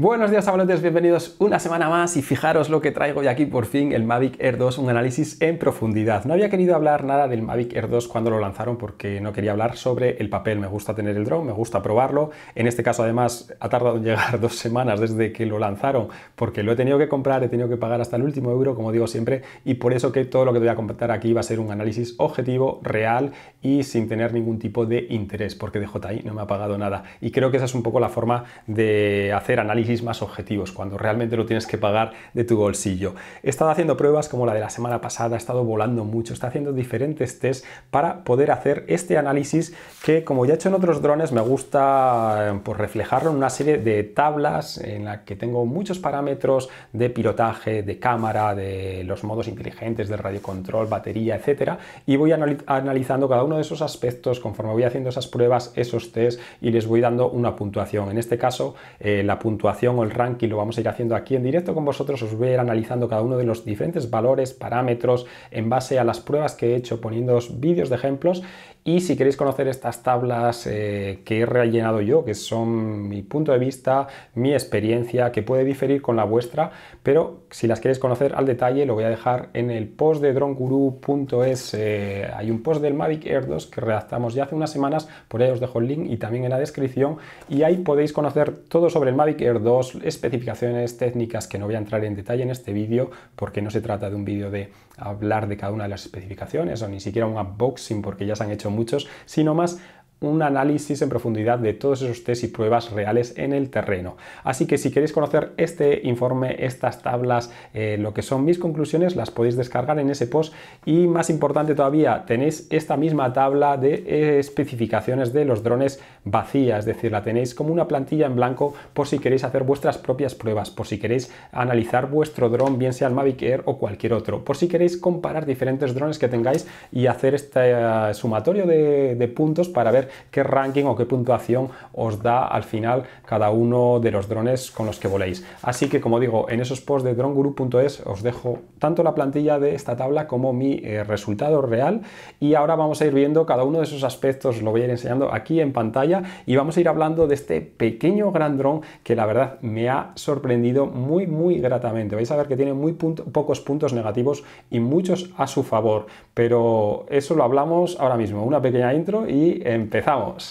Buenos días hablantes, bienvenidos una semana más y fijaros lo que traigo hoy aquí por fin el Mavic Air 2, un análisis en profundidad. No había querido hablar nada del Mavic Air 2 cuando lo lanzaron porque no quería hablar sobre el papel, me gusta tener el drone, me gusta probarlo. En este caso además ha tardado en llegar dos semanas desde que lo lanzaron porque lo he tenido que comprar, he tenido que pagar hasta el último euro como digo siempre y por eso que todo lo que voy a comentar aquí va a ser un análisis objetivo, real y sin tener ningún tipo de interés porque de DJI no me ha pagado nada y creo que esa es un poco la forma de hacer análisis más objetivos, cuando realmente lo tienes que pagar de tu bolsillo. He estado haciendo pruebas como la de la semana pasada, he estado volando mucho, está haciendo diferentes test para poder hacer este análisis que, como ya he hecho en otros drones, me gusta eh, pues, reflejarlo en una serie de tablas en la que tengo muchos parámetros de pilotaje, de cámara, de los modos inteligentes, de radiocontrol, batería, etcétera, y voy analizando cada uno de esos aspectos conforme voy haciendo esas pruebas, esos test y les voy dando una puntuación. En este caso, eh, la puntuación o el ranking lo vamos a ir haciendo aquí en directo con vosotros. Os voy a ir analizando cada uno de los diferentes valores, parámetros, en base a las pruebas que he hecho, poniendo vídeos de ejemplos. Y si queréis conocer estas tablas eh, que he rellenado yo, que son mi punto de vista, mi experiencia, que puede diferir con la vuestra, pero si las queréis conocer al detalle, lo voy a dejar en el post de dronguru.es. Eh, hay un post del Mavic Air 2 que redactamos ya hace unas semanas, por ahí os dejo el link y también en la descripción. Y ahí podéis conocer todo sobre el Mavic Air 2 dos especificaciones técnicas que no voy a entrar en detalle en este vídeo porque no se trata de un vídeo de hablar de cada una de las especificaciones o ni siquiera un unboxing porque ya se han hecho muchos, sino más un análisis en profundidad de todos esos test y pruebas reales en el terreno. Así que si queréis conocer este informe, estas tablas, eh, lo que son mis conclusiones, las podéis descargar en ese post. Y más importante todavía, tenéis esta misma tabla de especificaciones de los drones vacía, es decir, la tenéis como una plantilla en blanco por si queréis hacer vuestras propias pruebas, por si queréis analizar vuestro dron, bien sea el Mavic Air o cualquier otro, por si queréis comparar diferentes drones que tengáis y hacer este eh, sumatorio de puntos para ver qué ranking o qué puntuación os da al final cada uno de los drones con los que voléis. Así que como digo, en esos posts de dronguru.es os dejo tanto la plantilla de esta tabla como mi eh, resultado real y ahora vamos a ir viendo cada uno de esos aspectos, lo voy a ir enseñando aquí en pantalla y vamos a ir hablando de este pequeño gran dron que la verdad me ha sorprendido muy muy gratamente. Vais a ver que tiene muy pocos puntos negativos y muchos a su favor, pero eso lo hablamos ahora mismo. Una pequeña intro y empezamos. ¡Empezamos!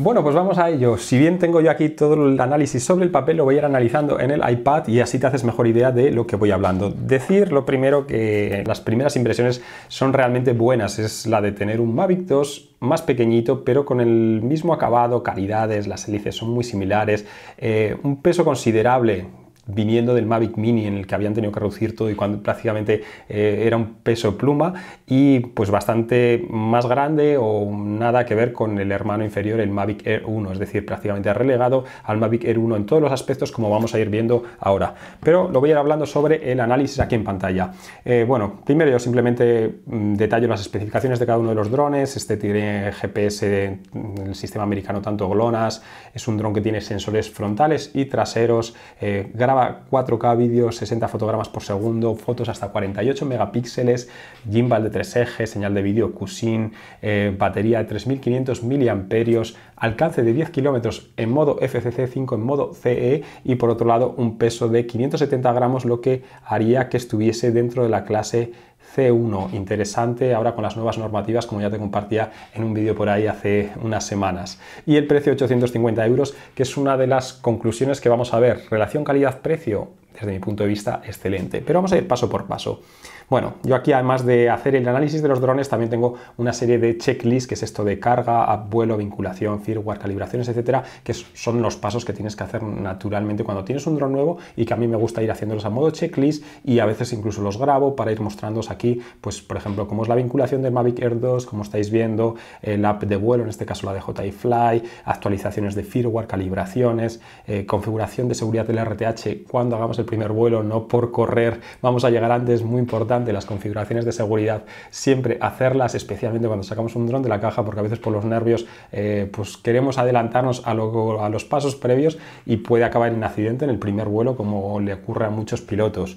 Bueno, pues vamos a ello. Si bien tengo yo aquí todo el análisis sobre el papel, lo voy a ir analizando en el iPad y así te haces mejor idea de lo que voy hablando. Decir lo primero que las primeras impresiones son realmente buenas. Es la de tener un Mavic 2 más pequeñito, pero con el mismo acabado, calidades, las hélices son muy similares, eh, un peso considerable viniendo del Mavic Mini en el que habían tenido que reducir todo y cuando prácticamente eh, era un peso pluma y pues bastante más grande o nada que ver con el hermano inferior, el Mavic Air 1, es decir, prácticamente ha relegado al Mavic Air 1 en todos los aspectos como vamos a ir viendo ahora. Pero lo voy a ir hablando sobre el análisis aquí en pantalla. Eh, bueno, primero yo simplemente mm, detallo las especificaciones de cada uno de los drones, este tiene GPS, del mm, sistema americano tanto GLONASS, es un dron que tiene sensores frontales y traseros, eh, 4K vídeo, 60 fotogramas por segundo, fotos hasta 48 megapíxeles, gimbal de 3 ejes, señal de vídeo Cusin, eh, batería de 3500 mAh, alcance de 10 km en modo FCC5 en modo CE y por otro lado un peso de 570 gramos, lo que haría que estuviese dentro de la clase C1 interesante ahora con las nuevas normativas como ya te compartía en un vídeo por ahí hace unas semanas y el precio 850 euros que es una de las conclusiones que vamos a ver relación calidad-precio desde mi punto de vista excelente pero vamos a ir paso por paso bueno, yo aquí además de hacer el análisis de los drones, también tengo una serie de checklists, que es esto de carga, vuelo, vinculación, firmware, calibraciones, etcétera, que son los pasos que tienes que hacer naturalmente cuando tienes un drone nuevo y que a mí me gusta ir haciéndolos a modo checklist y a veces incluso los grabo para ir mostrándoos aquí, pues por ejemplo, cómo es la vinculación del Mavic Air 2, como estáis viendo, el eh, app de vuelo, en este caso la de j Fly, actualizaciones de firmware, calibraciones, eh, configuración de seguridad del RTH cuando hagamos el primer vuelo, no por correr, vamos a llegar antes, muy importante de las configuraciones de seguridad, siempre hacerlas, especialmente cuando sacamos un dron de la caja, porque a veces por los nervios eh, pues queremos adelantarnos a, a los pasos previos y puede acabar en accidente en el primer vuelo, como le ocurre a muchos pilotos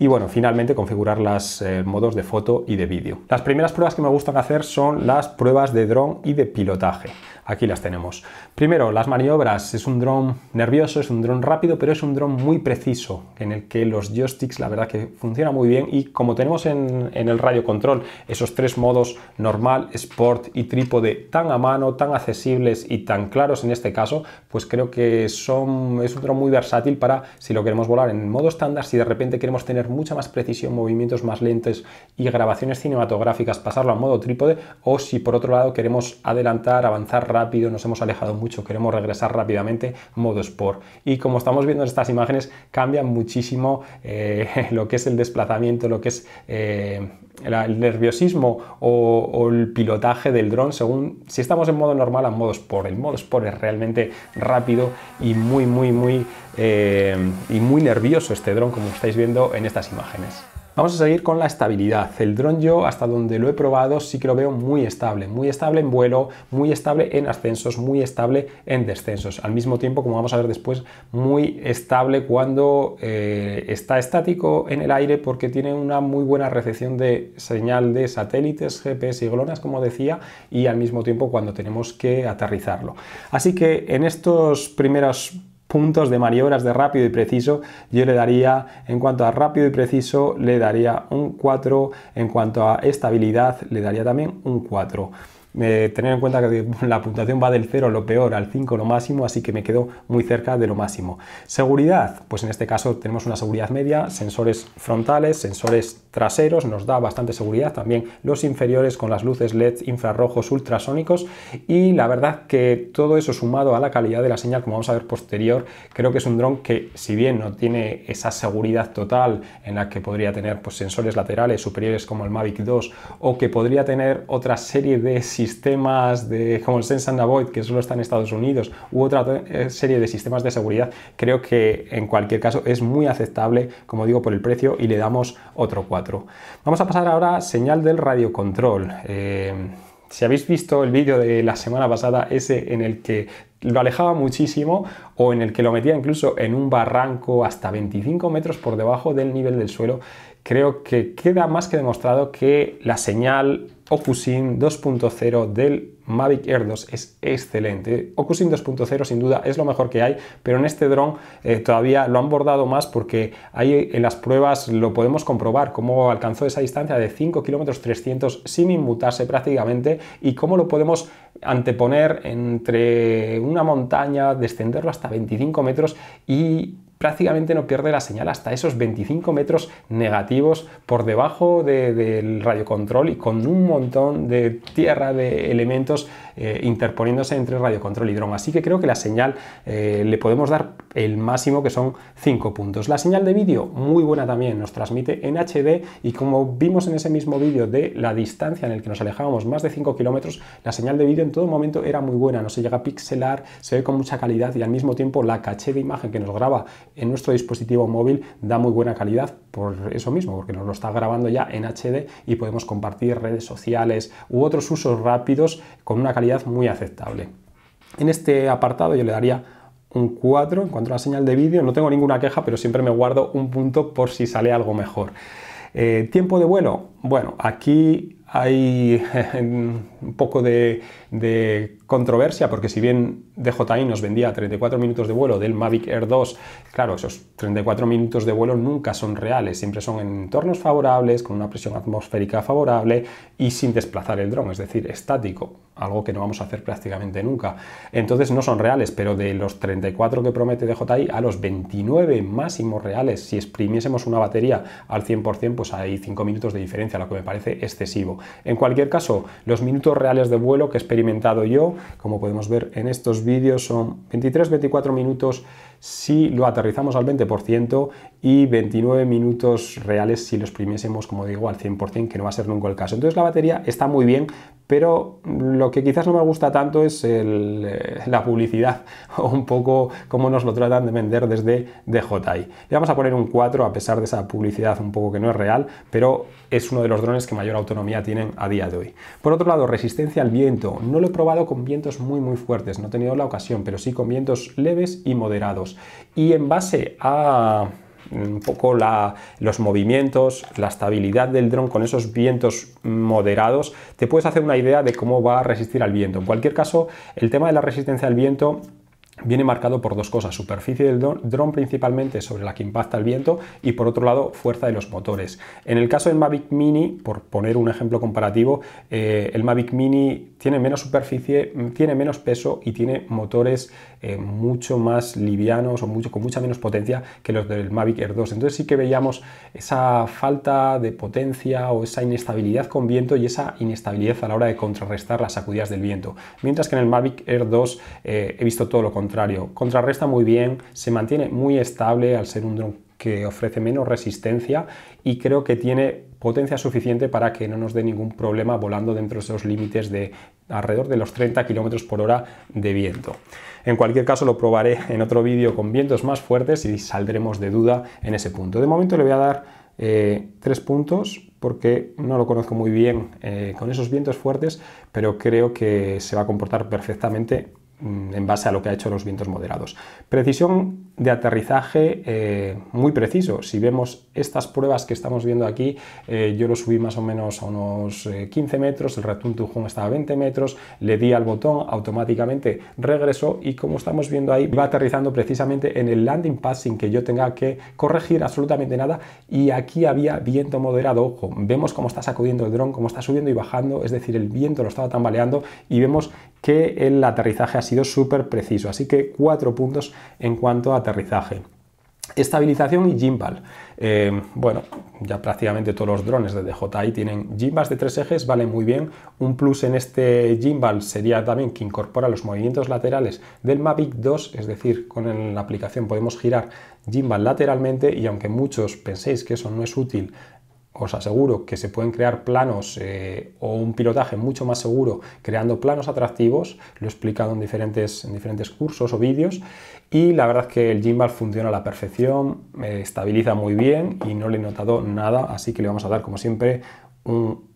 y bueno, finalmente configurar los eh, modos de foto y de vídeo. Las primeras pruebas que me gustan hacer son las pruebas de dron y de pilotaje. Aquí las tenemos. Primero, las maniobras. Es un dron nervioso, es un dron rápido, pero es un dron muy preciso, en el que los joysticks la verdad que funciona muy bien y como tenemos en, en el radio control esos tres modos normal, sport y trípode tan a mano, tan accesibles y tan claros en este caso, pues creo que son, es un dron muy versátil para si lo queremos volar en modo estándar, si de repente queremos tener mucha más precisión, movimientos más lentos y grabaciones cinematográficas, pasarlo a modo trípode, o si por otro lado queremos adelantar, avanzar rápido, nos hemos alejado mucho, queremos regresar rápidamente, modo sport. Y como estamos viendo en estas imágenes, cambian muchísimo eh, lo que es el desplazamiento, lo que es... Eh, el nerviosismo o, o, el pilotaje del dron según si estamos en modo normal a modo sport. El modo sport es realmente rápido y muy, muy, muy eh, y muy nervioso este dron como estáis viendo en estas imágenes. Vamos a seguir con la estabilidad. El dron yo, hasta donde lo he probado, sí que lo veo muy estable. Muy estable en vuelo, muy estable en ascensos, muy estable en descensos. Al mismo tiempo, como vamos a ver después, muy estable cuando eh, está estático en el aire porque tiene una muy buena recepción de señal de satélites, GPS y glonas, como decía, y al mismo tiempo cuando tenemos que aterrizarlo. Así que en estos primeros puntos de maniobras de rápido y preciso, yo le daría, en cuanto a rápido y preciso, le daría un 4, en cuanto a estabilidad, le daría también un 4. Eh, tener en cuenta que la puntuación va del 0 lo peor al 5 lo máximo, así que me quedo muy cerca de lo máximo. Seguridad, pues en este caso tenemos una seguridad media, sensores frontales, sensores traseros, nos da bastante seguridad, también los inferiores con las luces LED infrarrojos ultrasónicos y la verdad que todo eso sumado a la calidad de la señal, como vamos a ver posterior, creo que es un dron que si bien no tiene esa seguridad total en la que podría tener pues, sensores laterales superiores como el Mavic 2 o que podría tener otra serie de sistemas de, como el Sense and Avoid que solo está en Estados Unidos u otra eh, serie de sistemas de seguridad, creo que en cualquier caso es muy aceptable, como digo, por el precio y le damos otro 4 Vamos a pasar ahora a señal del radiocontrol. control. Eh, si habéis visto el vídeo de la semana pasada, ese en el que lo alejaba muchísimo o en el que lo metía incluso en un barranco hasta 25 metros por debajo del nivel del suelo, creo que queda más que demostrado que la señal Ocusin 2.0 del Mavic Air 2 es excelente. Ocusin 2.0 sin duda es lo mejor que hay, pero en este dron eh, todavía lo han bordado más porque ahí en las pruebas lo podemos comprobar cómo alcanzó esa distancia de 5 km 300 sin inmutarse prácticamente y cómo lo podemos anteponer entre una montaña, descenderlo hasta 25 metros y prácticamente no pierde la señal hasta esos 25 metros negativos por debajo del radiocontrol y con un montón de tierra de elementos eh, interponiéndose entre radio control y dron. Así que creo que la señal eh, le podemos dar el máximo que son 5 puntos. La señal de vídeo, muy buena también, nos transmite en HD y como vimos en ese mismo vídeo de la distancia en el que nos alejábamos más de 5 kilómetros, la señal de vídeo en todo momento era muy buena, no se llega a pixelar, se ve con mucha calidad y al mismo tiempo la caché de imagen que nos graba en nuestro dispositivo móvil da muy buena calidad por eso mismo, porque nos lo está grabando ya en HD y podemos compartir redes sociales u otros usos rápidos con una calidad muy aceptable. En este apartado yo le daría un 4 en cuanto a la señal de vídeo. No tengo ninguna queja, pero siempre me guardo un punto por si sale algo mejor. Eh, tiempo de vuelo. Bueno, aquí hay un poco de, de controversia, porque si bien DJI nos vendía 34 minutos de vuelo del Mavic Air 2, claro, esos 34 minutos de vuelo nunca son reales, siempre son en entornos favorables, con una presión atmosférica favorable y sin desplazar el dron, es decir, estático, algo que no vamos a hacer prácticamente nunca. Entonces no son reales, pero de los 34 que promete DJI a los 29 máximos reales, si exprimiésemos una batería al 100%, pues hay 5 minutos de diferencia, lo que me parece excesivo. En cualquier caso, los minutos reales de vuelo que he experimentado yo, como podemos ver en estos vídeos son 23-24 minutos si lo aterrizamos al 20% y 29 minutos reales si lo exprimiésemos, como digo, al 100%, que no va a ser nunca el caso. Entonces la batería está muy bien, pero lo que quizás no me gusta tanto es eh, la publicidad o un poco cómo nos lo tratan de vender desde DJI. Le vamos a poner un 4 a pesar de esa publicidad un poco que no es real, pero es uno de los drones que mayor autonomía tienen a día de hoy. Por otro lado, resistencia al viento. No lo he probado con vientos muy muy fuertes, no he tenido la ocasión, pero sí con vientos leves y moderados y en base a mm, un poco los movimientos, la estabilidad del dron con esos vientos moderados, te puedes hacer una idea de cómo va a resistir al viento. En cualquier caso, el tema de la resistencia al viento viene marcado por dos cosas, superficie del dron principalmente sobre la que impacta el viento y por otro lado fuerza de los motores. En el caso del Mavic Mini, por poner un ejemplo comparativo, eh, el Mavic Mini tiene menos superficie, mm, tiene menos peso y tiene motores eh, mucho más livianos o mucho, con mucha menos potencia que los del Mavic Air 2. Entonces sí que veíamos esa falta de potencia o esa inestabilidad con viento y esa inestabilidad a la hora de contrarrestar las sacudidas del viento. Mientras que en el Mavic Air 2 eh, he visto todo lo contrario contrarresta muy bien, se mantiene muy estable al ser un dron que ofrece menos resistencia y creo que tiene potencia suficiente para que no nos dé ningún problema volando dentro de esos límites de alrededor de los 30 km por hora de viento. En cualquier caso lo probaré en otro vídeo con vientos más fuertes y saldremos de duda en ese punto. De momento le voy a dar eh, tres puntos porque no lo conozco muy bien eh, con esos vientos fuertes, pero creo que se va a comportar perfectamente Mm, en base a lo que ha hecho los vientos moderados. Precisión de aterrizaje eh, muy preciso. Si vemos estas pruebas que estamos viendo aquí, eh, yo lo subí más o menos a unos 15 eh, metros, el ratón Tujón estaba a 20 metros, le di al botón, automáticamente regresó y como estamos viendo ahí, va aterrizando precisamente en el landing pad sin que yo tenga que corregir absolutamente nada y aquí había viento moderado, ojo, vemos cómo está sacudiendo el dron, cómo está subiendo y bajando, es decir, el viento lo estaba tambaleando y vemos que el aterrizaje ha sido súper preciso, así que cuatro puntos en cuanto a aterrizaje. Estabilización y gimbal. Eh, bueno, ya prácticamente todos los drones de DJI tienen gimbals de tres ejes, vale muy bien. Un plus en este gimbal sería también que incorpora los movimientos laterales del Mavic 2, es decir, con la aplicación podemos girar gimbal lateralmente y aunque muchos penséis que eso no es útil os aseguro que se pueden crear planos eh, o un pilotaje mucho más seguro creando planos atractivos, lo he explicado en diferentes, en diferentes cursos o vídeos, y la verdad es que el gimbal funciona a la perfección, estabiliza muy bien y no le he notado nada, así que le vamos a dar como siempre un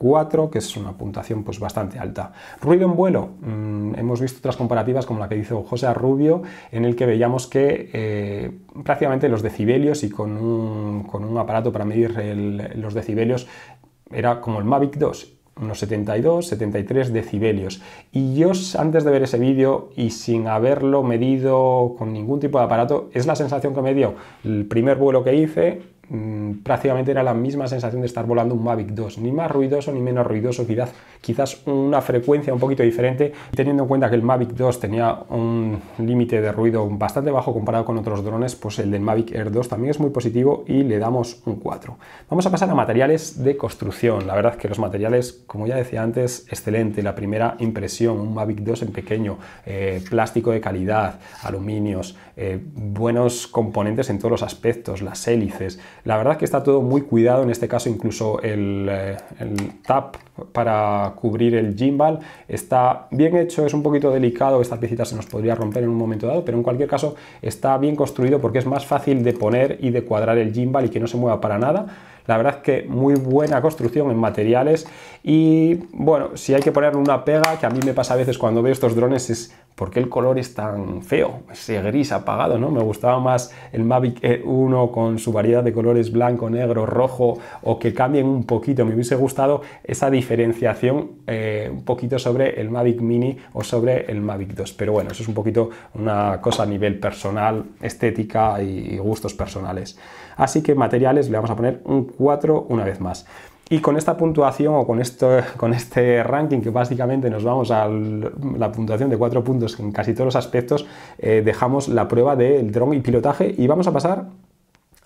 4, que es una puntuación pues, bastante alta. Ruido en vuelo, mm, hemos visto otras comparativas como la que hizo José Rubio, en el que veíamos que eh, prácticamente los decibelios y con un, aparato para medir los decibelios era como el Mavic 2 unos 72, 73 decibelios. Y yo antes de ver ese vídeo y sin haberlo medido con ningún tipo de aparato, es la sensación que me dio el primer vuelo que hice Mm, prácticamente era la misma sensación de estar volando un Mavic 2, ni más ruidoso ni menos ruidoso, quizás, quizás una frecuencia un poquito diferente, teniendo en cuenta que el Mavic 2 tenía un límite de ruido bastante bajo comparado con otros drones, pues el del Mavic Air 2 también es muy positivo y le damos un 4. Vamos a pasar a materiales de construcción, la verdad que los materiales, como ya decía antes, excelente, la primera impresión, un Mavic 2 en pequeño, eh, plástico de calidad, aluminios, eh, buenos componentes en todos los aspectos, las hélices. La verdad que está todo muy cuidado, en este caso incluso el eh, tap para cubrir el gimbal. Está bien hecho, es un poquito delicado, esta piecita se nos podría romper en un momento dado, pero en cualquier caso está bien construido porque es más fácil de poner y de cuadrar el gimbal y que no se mueva para nada. La verdad que muy buena construcción en materiales y bueno, si hay que ponerle una pega, que a mí me pasa a veces cuando veo estos drones, es porque el color es tan feo? Ese gris apagado, ¿no? Me gustaba más el Mavic 1 con su variedad de colores blanco, negro, rojo o que cambien un poquito. Me hubiese gustado esa diferencia diferenciación eh, un poquito sobre el Mavic Mini o sobre el Mavic 2. Pero bueno, eso es un poquito una cosa a nivel personal, estética y, gustos personales. Así que materiales le vamos a poner un 4 una vez más. Y con esta puntuación o con, esto, con este ranking, que básicamente nos vamos a la puntuación de 4 puntos en casi todos los aspectos, eh, dejamos la prueba del dron y pilotaje y vamos a pasar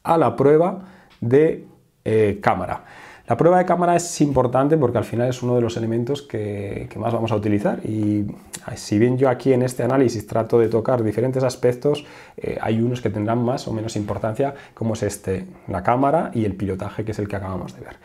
a la prueba de eh, cámara. La prueba de cámara es importante porque al final es uno de los elementos que, más vamos a utilizar y si bien yo aquí en este análisis trato de tocar diferentes aspectos, eh, hay unos que tendrán más o menos importancia como es este, la cámara y el pilotaje que es el que acabamos de ver.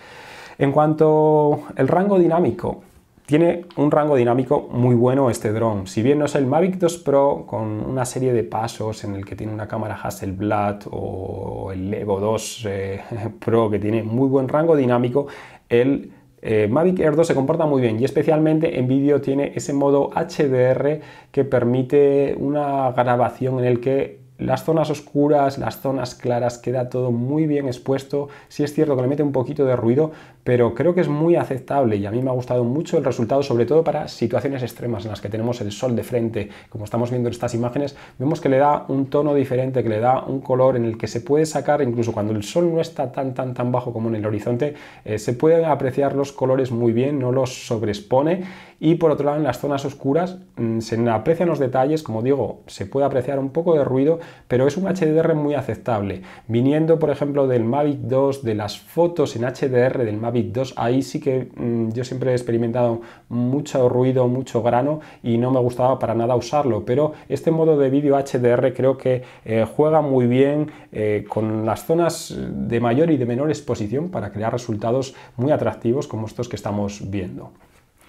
En cuanto al rango dinámico, tiene un rango dinámico muy bueno este drone, Si bien no es el Mavic 2 Pro con una serie de pasos en el que tiene una cámara Hasselblad o el Evo 2 eh, Pro que tiene muy buen rango dinámico, el eh, Mavic Air 2 se comporta muy bien y especialmente en vídeo tiene ese modo HDR que permite una grabación en el que las zonas oscuras, las zonas claras, queda todo muy bien expuesto. Sí es cierto que le mete un poquito de ruido, pero creo que es muy aceptable y a mí me ha gustado mucho el resultado, sobre todo para situaciones extremas en las que tenemos el sol de frente, como estamos viendo en estas imágenes, vemos que le da un tono diferente, que le da un color en el que se puede sacar, incluso cuando el sol no está tan tan tan bajo como en el horizonte, eh, se pueden apreciar los colores muy bien, no los sobreexpone y por otro lado, en las zonas oscuras mm, se aprecian los detalles, como digo, se puede apreciar un poco de ruido, pero es un HDR muy aceptable. Viniendo, por ejemplo, del Mavic 2, de las fotos en HDR del Mavic 2, ahí sí que mm, yo siempre he experimentado mucho ruido, mucho grano y no me gustaba para nada usarlo, pero este modo de vídeo HDR creo que eh, juega muy bien eh, con las zonas de mayor y de menor exposición para crear resultados muy atractivos como estos que estamos viendo.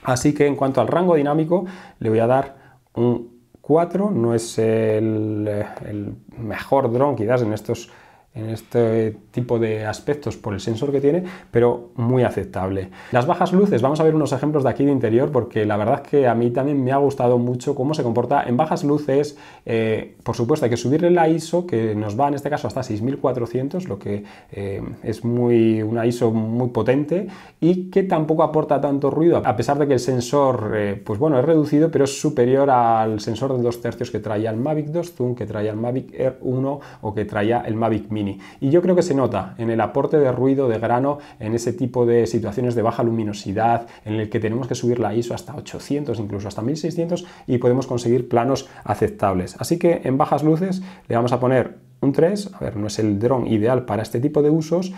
Así que en cuanto al rango dinámico, le voy a dar un 4, no es el, mejor dron quizás en estos en este tipo de aspectos por el sensor que tiene, pero muy aceptable. Las bajas luces, vamos a ver unos ejemplos de aquí de interior porque la verdad es que a mí también me ha gustado mucho cómo se comporta en bajas luces. Eh, por supuesto hay que subirle la ISO que nos va en este caso hasta 6400, lo que eh, es muy, una ISO muy potente y que tampoco aporta tanto ruido, a pesar de que el sensor, eh, pues bueno, es reducido, pero es superior al sensor de 2 tercios que traía el Mavic 2 Zoom, que traía el Mavic Air 1 o que traía el Mavic Mini. Y yo creo que se nota en el aporte de ruido de grano en ese tipo de situaciones de baja luminosidad, en el que tenemos que subir la ISO hasta 800, incluso hasta 1600 y podemos conseguir planos aceptables. Así que en bajas luces le vamos a poner un 3, a ver, no es el dron ideal para este tipo de usos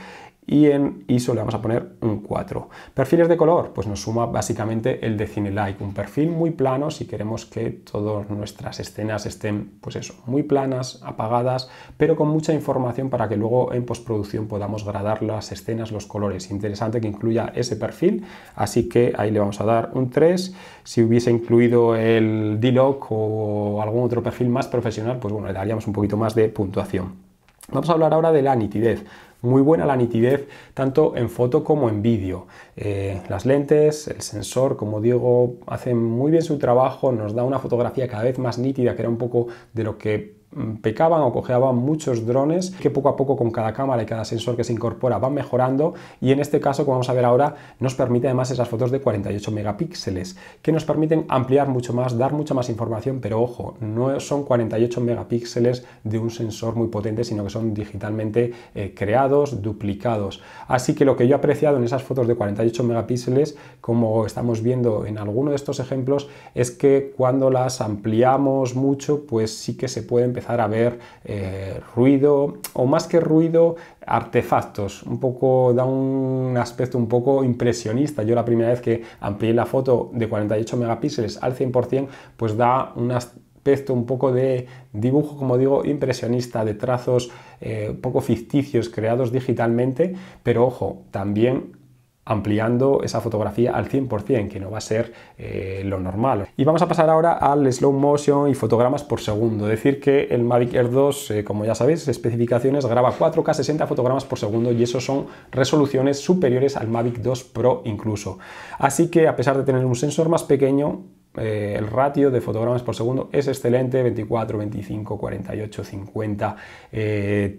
y en ISO le vamos a poner un 4. Perfiles de color, pues nos suma básicamente el de CineLike, un perfil muy plano si queremos que todas nuestras escenas estén, pues eso, muy planas, apagadas, pero con mucha información para que luego en postproducción podamos gradar las escenas, los colores. Interesante que incluya ese perfil, así que ahí le vamos a dar un 3. Si hubiese incluido el D-Log o algún otro perfil más profesional, pues bueno, le daríamos un poquito más de puntuación. Vamos a hablar ahora de la nitidez. Muy buena la nitidez tanto en foto como en vídeo. Eh, las lentes, el sensor, como digo, hace muy bien su trabajo, nos da una fotografía cada vez más nítida, que era un poco de lo que mm, pecaban o cojeaban muchos drones que poco a poco con cada cámara y cada sensor que se incorpora van mejorando y en este caso como vamos a ver ahora nos permite además esas fotos de 48 megapíxeles que nos permiten ampliar mucho más, dar mucha más información pero ojo, no son 48 megapíxeles de un sensor muy potente sino que son digitalmente eh, creados, duplicados así que lo que yo he apreciado en esas fotos de 48 48 megapíxeles, como estamos viendo en alguno de estos ejemplos, es que cuando las ampliamos mucho, pues sí que se puede empezar a ver eh, ruido, o más que ruido, artefactos. Un poco, da un aspecto un poco impresionista. Yo la primera vez que amplié la foto de 48 megapíxeles al 100%, pues da un aspecto un poco de dibujo, como digo, impresionista, de trazos eh, un poco ficticios creados digitalmente, pero ojo, también ampliando esa fotografía al 100%, que no va a ser eh, lo normal. Y vamos a pasar ahora al slow motion y fotogramas por segundo. Decir que el Mavic Air 2, eh, como ya sabéis, especificaciones graba 4K 60 fotogramas por segundo y eso son resoluciones superiores al Mavic 2 Pro incluso. Así que a pesar de tener un sensor más pequeño, eh, el ratio de fotogramas por segundo es excelente, 24, 25, 48, 50,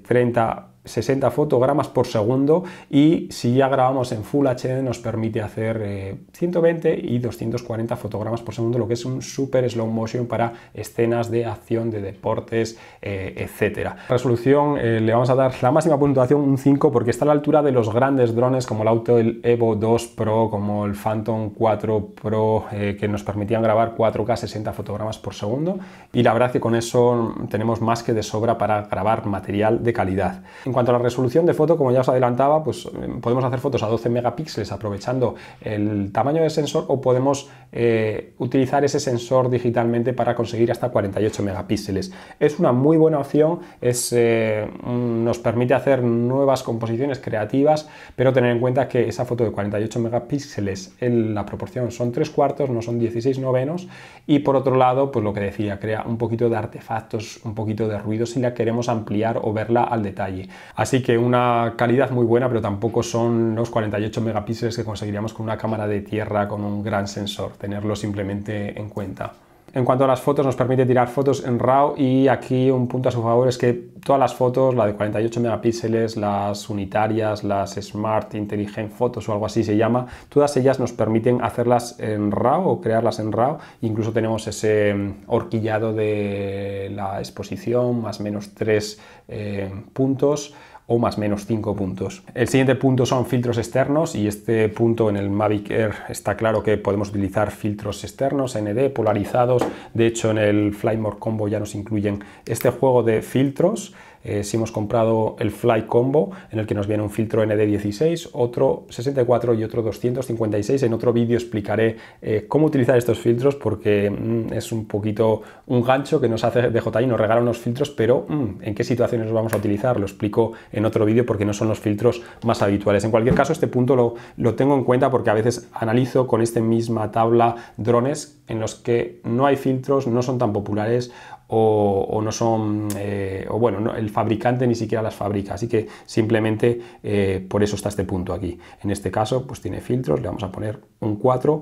30 60 fotogramas por segundo y si ya grabamos en Full HD nos permite hacer 120 eh, y 240 fotogramas por segundo, lo que es un super slow motion para escenas de acción, de deportes, eh, etcétera. Resolución eh, le vamos a dar la máxima puntuación un 5 porque está a la altura de los grandes drones como el auto el Evo 2 Pro, como el Phantom 4 Pro que nos permitían grabar 4K 60 fotogramas por segundo y la verdad es que con eso tenemos más que de sobra para grabar material de calidad. En cuanto a la resolución de foto, como ya os adelantaba, pues eh, podemos hacer fotos a 12 megapíxeles aprovechando el tamaño del sensor o podemos eh, utilizar ese sensor digitalmente para conseguir hasta 48 megapíxeles. Es una muy buena opción, eh, nos permite hacer nuevas composiciones creativas, pero tener en cuenta que esa foto de 48 megapíxeles en la proporción son 3 cuartos, no son 16 novenos. Y por otro lado, pues lo que decía, crea un poquito de artefactos, un poquito de ruido si la queremos ampliar o verla al detalle. Así que una calidad muy buena, pero tampoco son los 48 megapíxeles que conseguiríamos con una cámara de tierra con un gran sensor. Tenerlo simplemente en cuenta. En cuanto a las fotos, nos permite tirar fotos en RAW y aquí un punto a su favor es que todas las fotos, la de 48 megapíxeles, las unitarias, las Smart Intelligent Photos o algo así se llama, todas ellas nos permiten hacerlas en RAW o crearlas en RAW. Incluso tenemos ese mm, horquillado de la exposición, más o menos tres eh, puntos o más menos 5 puntos. El siguiente punto son filtros externos y este punto en el Mavic Air está claro que podemos utilizar filtros externos, ND, polarizados. De hecho, en el Flymore Combo ya nos incluyen este juego de filtros eh, si hemos comprado el Fly Combo, en el que nos viene un filtro ND16, otro 64 y otro 256. En otro vídeo explicaré eh, cómo utilizar estos filtros porque mm, es un poquito un gancho que nos hace DJI, nos regala unos filtros, pero mm, en qué situaciones los vamos a utilizar lo explico en otro vídeo porque no son los filtros más habituales. En cualquier caso, este punto lo, lo tengo en cuenta porque a veces analizo con esta misma tabla drones en los que no hay filtros, no son tan populares o, no son, eh, o bueno, el fabricante ni siquiera las fabrica, así que simplemente eh, por eso está este punto aquí. En este caso, pues tiene filtros, le vamos a poner un 4,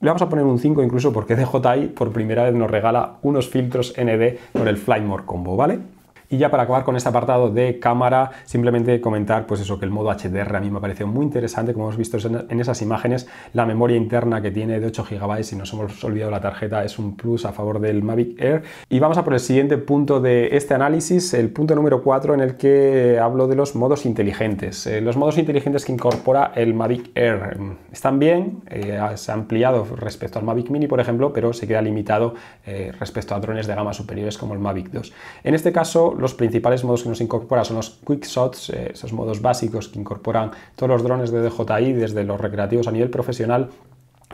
le vamos a poner un 5 incluso porque DJI por primera vez nos regala unos filtros ND con el Flymore Combo, ¿vale? Y ya para acabar con este apartado de cámara, simplemente comentar pues eso, que el modo HDR a mí me pareció muy interesante, como hemos visto en esas imágenes, la memoria interna que tiene de 8 GB, y nos hemos olvidado la tarjeta, es un plus a favor del Mavic Air. Y vamos a por el siguiente punto de este análisis, el punto número 4 en el que hablo de los modos inteligentes. Eh, los modos inteligentes que incorpora el Mavic Air mm, están bien, eh, se ha ampliado respecto al Mavic Mini, por ejemplo, pero se queda limitado eh, respecto a drones de gama superiores como el Mavic 2. En este caso, los principales modos que nos incorpora son los quick shots, eh, esos modos básicos que incorporan todos los drones de DJI, desde los recreativos a nivel profesional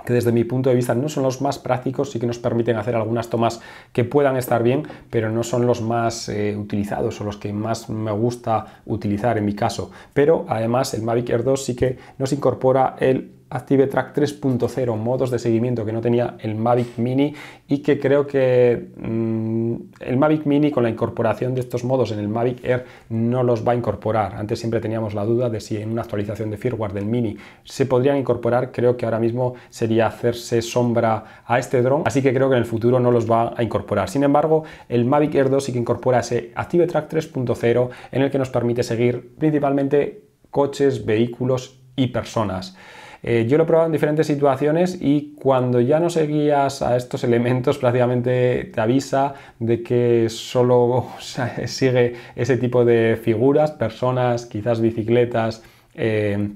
que desde mi punto de vista no son los más prácticos, sí que nos permiten hacer algunas tomas que puedan estar bien, pero no son los más eh, utilizados o los que más me gusta utilizar en mi caso. Pero además el Mavic Air 2 sí que nos incorpora el ActiveTrack 3.0, modos de seguimiento que no tenía el Mavic Mini y que creo que mm, el Mavic Mini con la incorporación de estos modos en el Mavic Air no los va a incorporar. Antes siempre teníamos la duda de si en una actualización de firmware del Mini se podrían incorporar. Creo que ahora mismo sería hacerse sombra a este dron, así que creo que en el futuro no los va a incorporar. Sin embargo, el Mavic Air 2 sí que incorpora ese ActiveTrack 3.0 en el que nos permite seguir principalmente coches, vehículos y personas. Eh, yo lo he probado en diferentes situaciones y cuando ya no seguías a estos elementos prácticamente te avisa de que solo sigue ese tipo de figuras, personas, quizás bicicletas. Eh,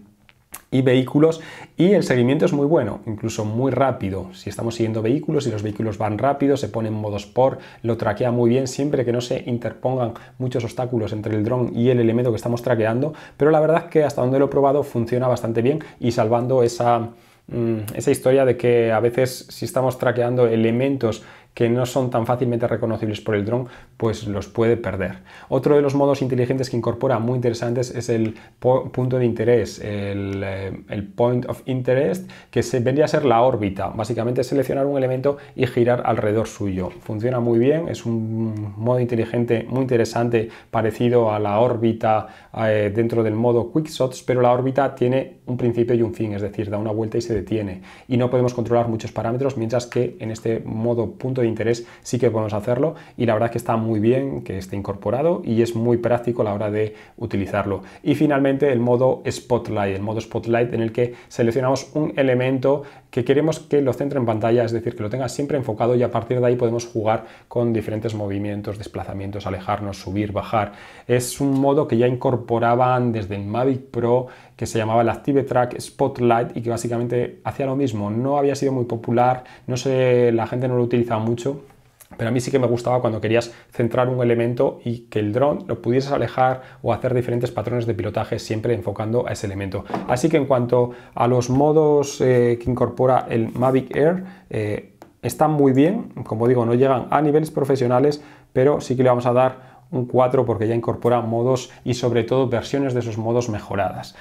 y vehículos y el seguimiento es muy bueno, incluso muy rápido. Si estamos siguiendo vehículos y los vehículos van rápido, se pone en modo sport, lo traquea muy bien siempre que no se interpongan muchos obstáculos entre el dron y el elemento que estamos traqueando, pero la verdad es que hasta donde lo he probado funciona bastante bien y salvando esa, mm, esa historia de que a veces si estamos traqueando elementos que no son tan fácilmente reconocibles por el dron, pues los puede perder. Otro de los modos inteligentes que incorpora muy interesantes es el punto de interés, eh, el, point of interest, que se vendría a ser la órbita. Básicamente seleccionar un elemento y girar alrededor suyo. Funciona muy bien, es un modo inteligente muy interesante, parecido a la órbita eh, dentro del modo quick shots, pero la órbita tiene un principio y un fin, es decir, da una vuelta y se detiene. Y no podemos controlar muchos parámetros, mientras que en este modo punto de interés sí que podemos hacerlo y la verdad es que está muy bien que esté incorporado y es muy práctico a la hora de utilizarlo. Y finalmente el modo Spotlight, el modo Spotlight en el que seleccionamos un elemento que queremos que lo centre en pantalla, es decir, que lo tenga siempre enfocado y a partir de ahí podemos jugar con diferentes movimientos, desplazamientos, alejarnos, subir, bajar. Es un modo que ya incorporaban desde el Mavic Pro que se llamaba el Active Track Spotlight y que básicamente hacía lo mismo. No había sido muy popular, no sé, la gente no lo utilizaba mucho. Pero a mí sí que me gustaba cuando querías centrar un elemento y que el dron lo pudieses alejar o hacer diferentes patrones de pilotaje siempre enfocando a ese elemento. Así que en cuanto a los modos eh, que incorpora el Mavic Air, eh, están muy bien, como digo, no llegan a niveles profesionales, pero sí que le vamos a dar un 4 porque ya incorpora modos y sobre todo versiones de esos modos mejoradas.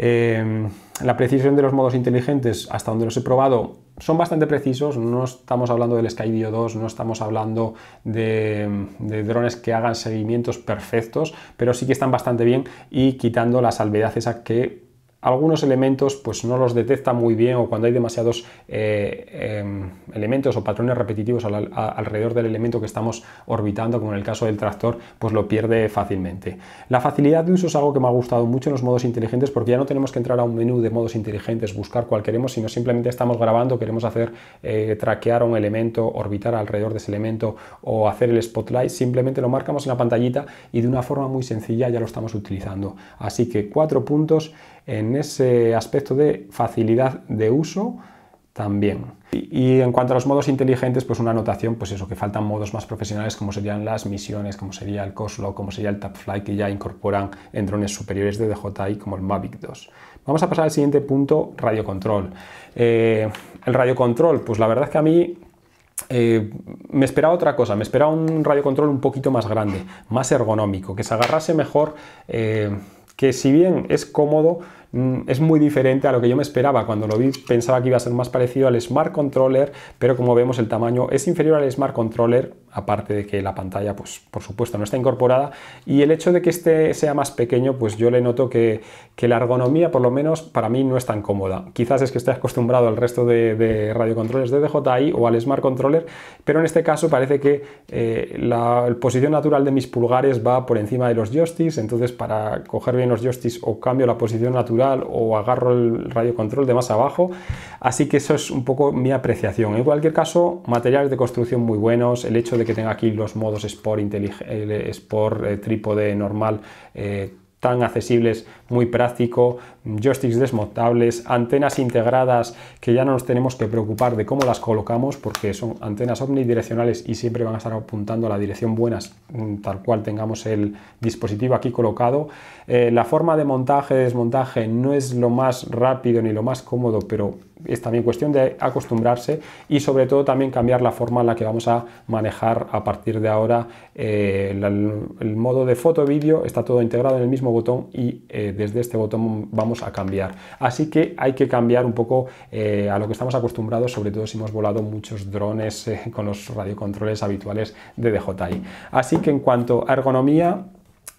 Em, la precisión de los modos inteligentes, hasta donde los he probado, son bastante precisos. No estamos hablando del Skydio 2, no estamos hablando de, de, drones que hagan seguimientos perfectos, pero sí que están bastante bien y quitando la salvedad esa que algunos elementos pues no los detecta muy bien o cuando hay demasiados eh, em, elementos o patrones repetitivos alrededor del elemento que estamos orbitando, como en el caso del tractor, pues lo pierde fácilmente. La facilidad de uso es algo que me ha gustado mucho en los modos inteligentes porque ya no tenemos que entrar a un menú de modos inteligentes, buscar cuál queremos, sino simplemente estamos grabando, queremos hacer eh, traquear un elemento, orbitar alrededor de ese elemento o hacer el spotlight, simplemente lo marcamos en la pantallita y de una forma muy sencilla ya lo estamos utilizando. Así que cuatro puntos en ese aspecto de facilidad de uso también. Y, en cuanto a los modos inteligentes, pues una anotación, pues eso, que faltan modos más profesionales como serían las misiones, como sería el Coslo, como sería el Tapfly, que ya incorporan en drones superiores de DJI como el Mavic 2. Vamos a pasar al siguiente punto, radiocontrol. Eh, el radiocontrol, pues la verdad es que a mí eh, me esperaba otra cosa, me esperaba un radiocontrol un poquito más grande, más ergonómico, que se agarrase mejor, eh, que si bien es cómodo, Mm, es muy diferente a lo que yo me esperaba. Cuando lo vi pensaba que iba a ser más parecido al Smart Controller, pero como vemos el tamaño es inferior al Smart Controller, aparte de que la pantalla, pues por supuesto, no está incorporada. Y el hecho de que este sea más pequeño, pues yo le noto que, la ergonomía, por lo menos para mí, no es tan cómoda. Quizás es que esté acostumbrado al resto de, radiocontroles de DJI o al Smart Controller, pero en este caso parece que eh, la, posición natural de mis pulgares va por encima de los joysticks, entonces para coger bien los joysticks o cambio la posición natural o agarro el radio control de más abajo. Así que eso es un poco mi apreciación. En cualquier caso, materiales de construcción muy buenos. El hecho de que tenga aquí los modos Sport, eh, Sport eh, trípode normal. Eh, tan accesibles, muy práctico, joysticks desmontables, antenas integradas que ya no nos tenemos que preocupar de cómo las colocamos porque son antenas omnidireccionales y siempre van a estar apuntando a la dirección buena mm, tal cual tengamos el dispositivo aquí colocado. Eh, la forma de montaje, desmontaje no es lo más rápido ni lo más cómodo, pero es también cuestión de acostumbrarse y sobre todo también cambiar la forma en la que vamos a manejar a partir de ahora eh, el, modo de foto vídeo está todo integrado en el mismo botón y eh, desde este botón vamos a cambiar así que hay que cambiar un poco eh, a lo que estamos acostumbrados sobre todo si hemos volado muchos drones con los radiocontroles habituales de DJI así que en cuanto a ergonomía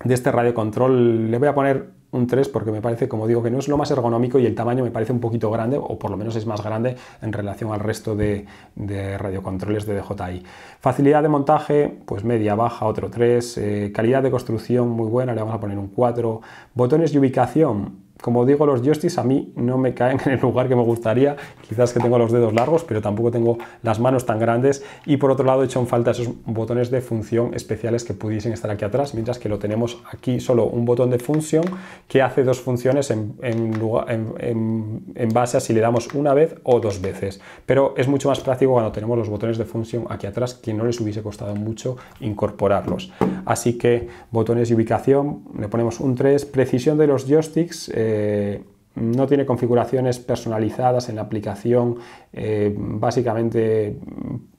de este radiocontrol le voy a poner un 3 porque me parece, como digo, que no es lo más ergonómico y el tamaño me parece un poquito grande, o por lo menos es más grande en relación al resto de, radiocontroles de DJI. Facilidad de montaje, pues media, baja, otro 3. Eh, calidad de construcción muy buena, le vamos a poner un 4. Botones de ubicación, como digo, los joysticks a mí no me caen en el lugar que me gustaría. Quizás que tengo los dedos largos, pero tampoco tengo las manos tan grandes. Y por otro lado, he hecho en falta esos botones de función especiales que pudiesen estar aquí atrás, mientras que lo tenemos aquí solo un botón de función que hace dos funciones en, en, base a si le damos una vez o dos veces. Pero es mucho más práctico cuando tenemos los botones de función aquí atrás, que no les hubiese costado mucho incorporarlos. Así que botones de ubicación, le ponemos un 3, precisión de los joysticks. Eh, no tiene configuraciones personalizadas en la aplicación, eh, básicamente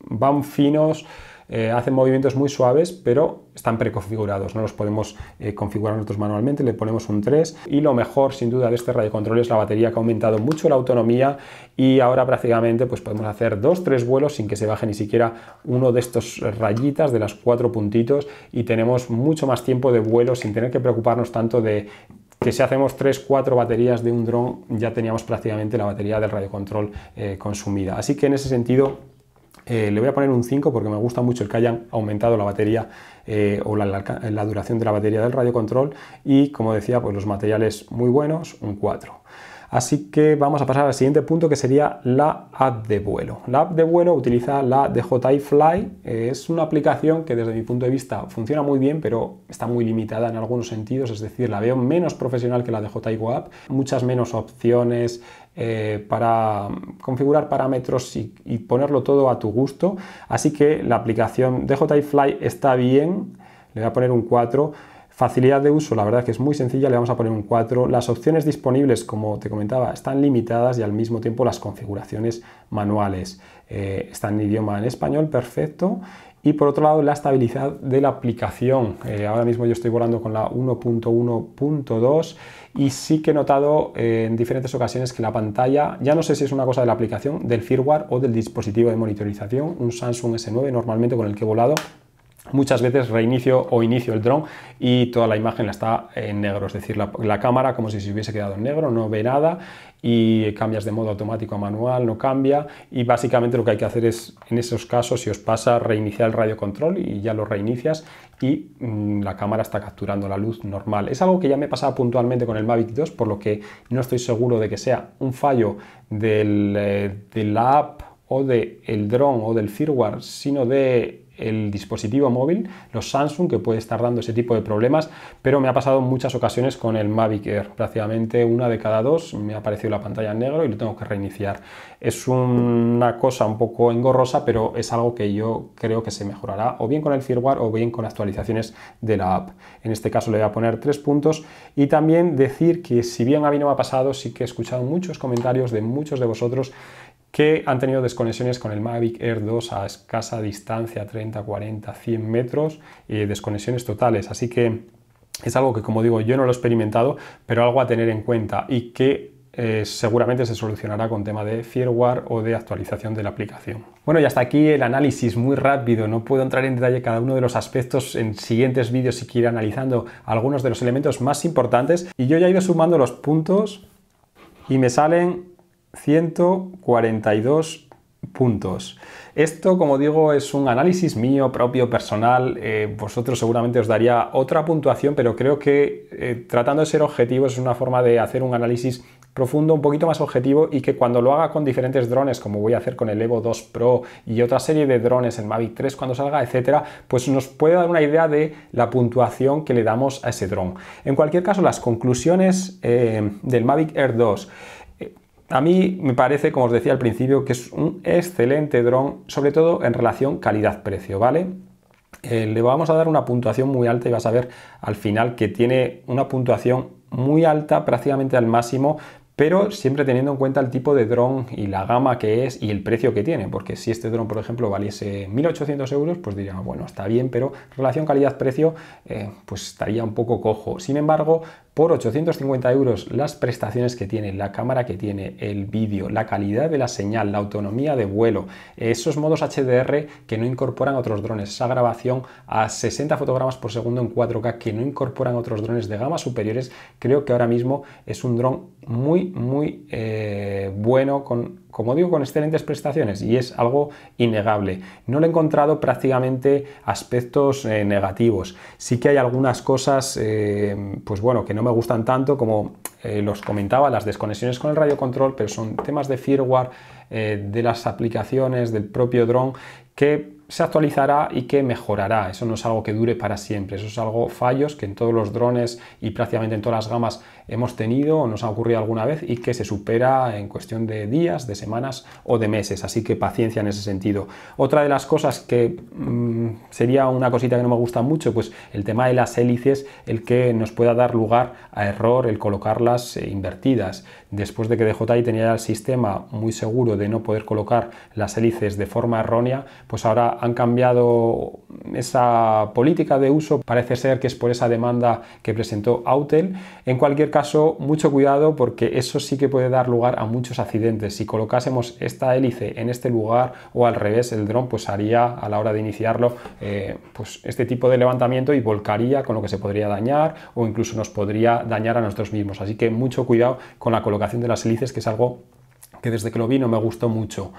van finos, eh, hacen movimientos muy suaves, pero están preconfigurados, no los podemos eh, configurar nosotros manualmente, le ponemos un 3 y lo mejor sin duda de este radiocontrol es la batería que ha aumentado mucho la autonomía y ahora prácticamente pues podemos hacer 2-3 vuelos sin que se baje ni siquiera uno de estos rayitas de las cuatro puntitos y tenemos mucho más tiempo de vuelo sin tener que preocuparnos tanto de que si hacemos 3, 4 baterías de un dron ya teníamos prácticamente la batería del radiocontrol eh, consumida. Así que en ese sentido eh, le voy a poner un 5 porque me gusta mucho el que hayan aumentado la batería eh, o la, duración de la batería del radiocontrol y como decía pues los materiales muy buenos, un 4. Así que vamos a pasar al siguiente punto que sería la app de vuelo. La app de vuelo utiliza la DJI Fly. Es una aplicación que desde mi punto de vista funciona muy bien, pero está muy limitada en algunos sentidos. Es decir, la veo menos profesional que la DJI Go Muchas menos opciones, eh, para configurar parámetros y, y, ponerlo todo a tu gusto. Así que la aplicación DJI Fly está bien, le voy a poner un 4. Facilidad de uso, la verdad que es muy sencilla, le vamos a poner un 4. Las opciones disponibles, como te comentaba, están limitadas y al mismo tiempo las configuraciones manuales. Eh, están está en idioma en español, perfecto. Y por otro lado, la estabilidad de la aplicación. Eh, ahora mismo yo estoy volando con la 1.1.2 y sí que he notado eh, en diferentes ocasiones que la pantalla, ya no sé si es una cosa de la aplicación, del firmware o del dispositivo de monitorización, un Samsung S9 normalmente con el que he volado, Muchas veces reinicio o inicio el drone y toda la imagen está en negro, es decir, la, cámara como si se hubiese quedado en negro, no ve nada y cambias de modo automático a manual, no cambia y básicamente lo que hay que hacer es, en esos casos, si os pasa, reiniciar el radio control y ya lo reinicias y mm, la cámara está capturando la luz normal. Es algo que ya me pasaba puntualmente con el Mavic 2, por lo que no estoy seguro de que sea un fallo del, eh, de la app o del el dron o del firmware, sino de el dispositivo móvil, los Samsung, que puede estar dando ese tipo de problemas, pero me ha pasado en muchas ocasiones con el Mavic Air. Prácticamente una de cada dos me ha aparecido la pantalla en negro y lo tengo que reiniciar. Es una cosa un poco engorrosa, pero es algo que yo creo que se mejorará o bien con el firmware o bien con actualizaciones de la app. En este caso le voy a poner tres puntos y también decir que si bien a mí no me ha pasado, sí que he escuchado muchos comentarios de muchos de vosotros que han tenido desconexiones con el Mavic Air 2 a escasa distancia, 30, 40, 100 metros, y desconexiones totales. Así que es algo que, como digo, yo no lo he experimentado, pero algo a tener en cuenta y que eh, seguramente se solucionará con tema de firmware o de actualización de la aplicación. Bueno, y hasta aquí el análisis muy rápido. No puedo entrar en detalle cada uno de los aspectos en siguientes vídeos si quiero analizando algunos de los elementos más importantes. Y yo ya he ido sumando los puntos y me salen 142 puntos. Esto, como digo, es un análisis mío propio, personal. Eh, vosotros seguramente os daría otra puntuación, pero creo que eh, tratando de ser objetivo es una forma de hacer un análisis profundo, un poquito más objetivo y que cuando lo haga con diferentes drones, como voy a hacer con el Evo 2 Pro y otra serie de drones, el Mavic 3 cuando salga, etcétera, pues nos puede dar una idea de la puntuación que le damos a ese dron. En cualquier caso, las conclusiones eh, del Mavic Air 2. A mí me parece, como os decía al principio, que es un excelente dron, sobre todo en relación calidad-precio, ¿vale? Eh, le vamos a dar una puntuación muy alta y vas a ver al final que tiene una puntuación muy alta, prácticamente al máximo, pero siempre teniendo en cuenta el tipo de dron y la gama que es y el precio que tiene, porque si este dron, por ejemplo, valiese 1.800 euros, pues diría, bueno, está bien, pero relación calidad-precio, eh, pues estaría un poco cojo. Sin embargo, por 850 euros las prestaciones que tiene, la cámara que tiene, el vídeo, la calidad de la señal, la autonomía de vuelo, esos modos HDR que no incorporan otros drones, esa grabación a 60 fotogramas por segundo en 4K que no incorporan otros drones de gama superiores, creo que ahora mismo es un dron muy, muy eh, bueno con como digo, con excelentes prestaciones y es algo innegable. No le he encontrado prácticamente aspectos eh, negativos. Sí que hay algunas cosas, eh, pues bueno, que no me gustan tanto como eh, los comentaba, las desconexiones con el radio control, pero son temas de firmware, de las aplicaciones, del propio dron, que se actualizará y que mejorará. Eso no es algo que dure para siempre, eso es algo fallos que en todos los drones y prácticamente en todas las gamas hemos tenido o nos ha ocurrido alguna vez y que se supera en cuestión de días, de semanas o de meses. Así que paciencia en ese sentido. Otra de las cosas que mm, sería una cosita que no me gusta mucho, pues el tema de las hélices, el que nos pueda dar lugar a error el colocarlas eh, invertidas después de que DJI tenía el sistema muy seguro de no poder colocar las hélices de forma errónea, pues ahora han cambiado esa política de uso. Parece ser que es por esa demanda que presentó Autel. En cualquier caso, mucho cuidado porque eso sí que puede dar lugar a muchos accidentes. Si colocásemos esta hélice en este lugar o al revés, el dron pues haría a la hora de iniciarlo eh, pues este tipo de levantamiento y volcaría con lo que se podría dañar o incluso nos podría dañar a nosotros mismos. Así que mucho cuidado con la colocación de las hélices, que es algo que desde que lo vi no me gustó mucho.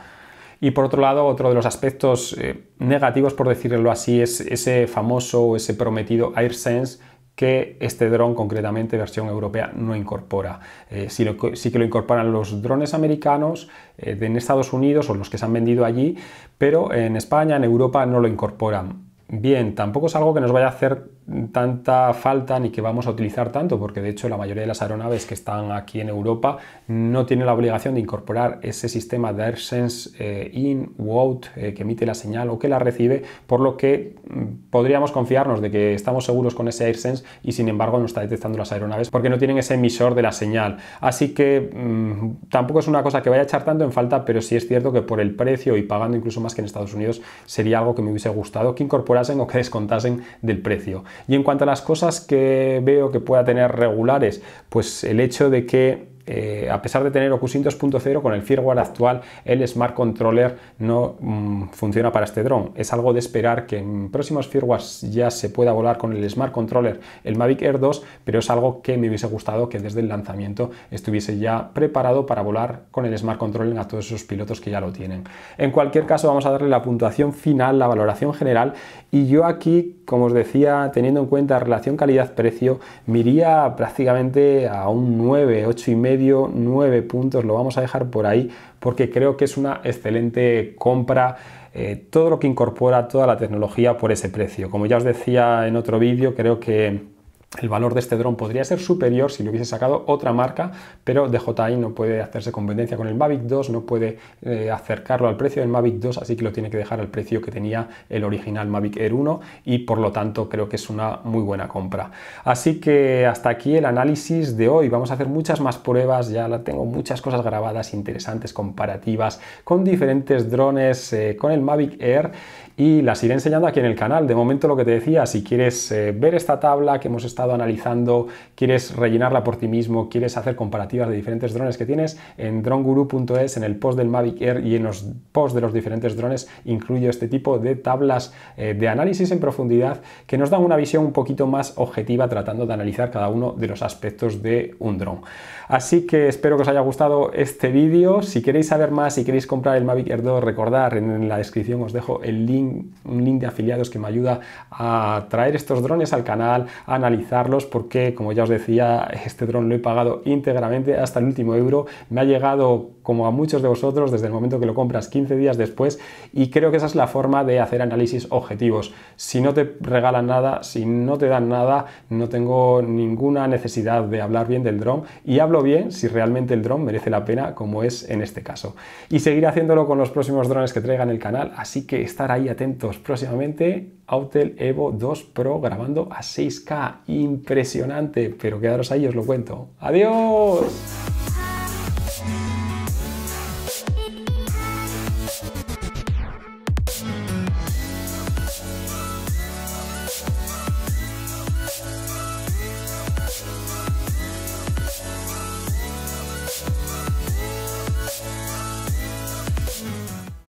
Y por otro lado, otro de los aspectos eh, negativos, por decirlo así, es ese famoso o ese prometido AirSense que este dron concretamente versión europea no incorpora. Eh, sí, sí, que lo incorporan los drones americanos eh, en Estados Unidos o los que se han vendido allí, pero en España, en Europa no lo incorporan. Bien, tampoco es algo que nos vaya a hacer tanta falta ni que vamos a utilizar tanto, porque de hecho la mayoría de las aeronaves que están aquí en Europa no tienen la obligación de incorporar ese sistema de AirSense eh, in o out eh, que emite la señal o que la recibe, por lo que mm, podríamos confiarnos de que estamos seguros con ese AirSense y sin embargo no está detectando las aeronaves porque no tienen ese emisor de la señal. Así que mm, tampoco es una cosa que vaya a echar tanto en falta, pero sí es cierto que por el precio y pagando incluso más que en Estados Unidos sería algo que me hubiese gustado que incorporasen o que descontasen del precio. Y en cuanto a las cosas que veo que pueda tener regulares, pues el hecho de que eh, a pesar de tener oq 2.0 con el firmware actual, el Smart Controller no mm, funciona para este dron. Es algo de esperar que en próximos firmwares ya se pueda volar con el Smart Controller el Mavic Air 2, pero es algo que me hubiese gustado que desde el lanzamiento estuviese ya preparado para volar con el Smart Controller a todos esos pilotos que ya lo tienen. En cualquier caso, vamos a darle la puntuación final, la valoración general, y yo aquí como os decía, teniendo en cuenta relación calidad-precio, miría prácticamente a un 9, medio, 9 puntos, lo vamos a dejar por ahí porque creo que es una excelente compra. Eh, todo lo que incorpora toda la tecnología por ese precio. Como ya os decía en otro vídeo, creo que el valor de este dron podría ser superior si lo hubiese sacado otra marca, pero DJI no puede hacerse competencia con el Mavic 2, no puede eh, acercarlo al precio del Mavic 2, así que lo tiene que dejar al precio que tenía el original Mavic Air 1 y por lo tanto creo que es una muy buena compra. Así que hasta aquí el análisis de hoy. Vamos a hacer muchas más pruebas, ya tengo muchas cosas grabadas interesantes, comparativas con diferentes drones, eh, con el Mavic Air y las iré enseñando aquí en el canal. De momento lo que te decía, si quieres eh, ver esta tabla que hemos estado analizando, quieres rellenarla por ti mismo, quieres hacer comparativas de diferentes drones que tienes, en dronguru.es, en el post del Mavic Air y en los posts de los diferentes drones incluyo este tipo de tablas eh, de análisis en profundidad que nos dan una visión un poquito más objetiva tratando de analizar cada uno de los aspectos de un dron. Así que espero que os haya gustado este vídeo. Si queréis saber más, si queréis comprar el Mavic Air 2, recordad, en la descripción os dejo el link un link de afiliados que me ayuda a traer estos drones al canal, a analizarlos, porque como ya os decía, este drone lo he pagado íntegramente hasta el último euro. Me ha llegado como a muchos de vosotros desde el momento que lo compras 15 días después y creo que esa es la forma de hacer análisis objetivos. Si no te regalan nada, si no te dan nada, no tengo ninguna necesidad de hablar bien del drone y hablo bien si realmente el drone merece la pena como es en este caso. Y seguiré haciéndolo con los próximos drones que traigan el canal, así que estar ahí atentos, próximamente Autel Evo 2 Pro grabando a 6K. Impresionante, pero quedaros ahí, os lo cuento. ¡Adiós!